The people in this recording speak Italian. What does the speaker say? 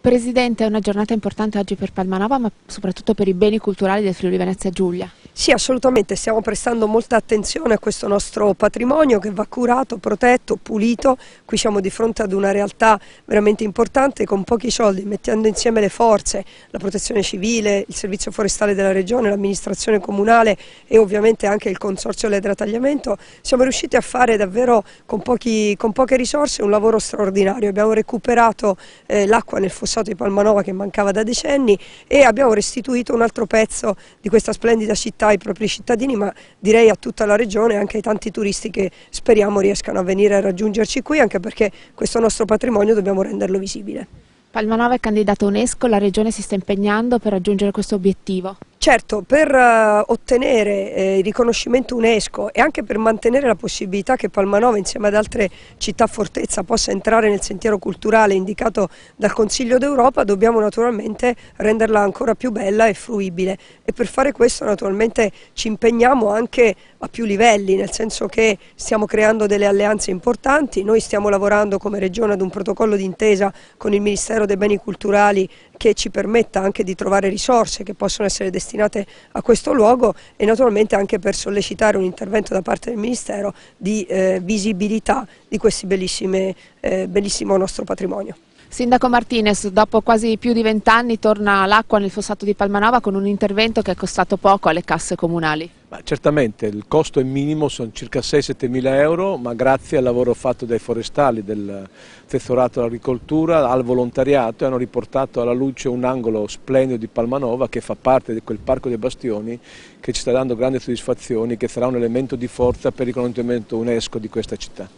Presidente, è una giornata importante oggi per Palmanova, ma soprattutto per i beni culturali del Friuli Venezia Giulia. Sì, assolutamente, stiamo prestando molta attenzione a questo nostro patrimonio che va curato, protetto, pulito. Qui siamo di fronte ad una realtà veramente importante con pochi soldi, mettendo insieme le forze, la protezione civile, il servizio forestale della regione, l'amministrazione comunale e ovviamente anche il consorzio Ledra Tagliamento, siamo riusciti a fare davvero con, pochi, con poche risorse un lavoro straordinario. Abbiamo recuperato eh, l'acqua nel fossato di Palmanova che mancava da decenni e abbiamo restituito un altro pezzo di questa splendida città città, ai propri cittadini, ma direi a tutta la regione e anche ai tanti turisti che speriamo riescano a venire a raggiungerci qui, anche perché questo nostro patrimonio dobbiamo renderlo visibile. Palmanova è candidato UNESCO, la regione si sta impegnando per raggiungere questo obiettivo. Certo, per uh, ottenere eh, il riconoscimento UNESCO e anche per mantenere la possibilità che Palmanova insieme ad altre città fortezza possa entrare nel sentiero culturale indicato dal Consiglio d'Europa dobbiamo naturalmente renderla ancora più bella e fruibile e per fare questo naturalmente ci impegniamo anche a più livelli, nel senso che stiamo creando delle alleanze importanti, noi stiamo lavorando come Regione ad un protocollo d'intesa con il Ministero dei Beni Culturali che ci permetta anche di trovare risorse che possono essere destinate destinate a questo luogo e naturalmente anche per sollecitare un intervento da parte del Ministero di eh, visibilità di questo eh, bellissimo nostro patrimonio. Sindaco Martinez, dopo quasi più di vent'anni torna l'acqua nel fossato di Palmanova con un intervento che è costato poco alle casse comunali. Ma certamente, il costo è minimo, sono circa 6-7 mila euro, ma grazie al lavoro fatto dai forestali, del tesorato dell'agricoltura, al volontariato, hanno riportato alla luce un angolo splendido di Palmanova che fa parte di quel parco dei bastioni che ci sta dando grandi soddisfazioni, che sarà un elemento di forza per il riconoscimento UNESCO di questa città.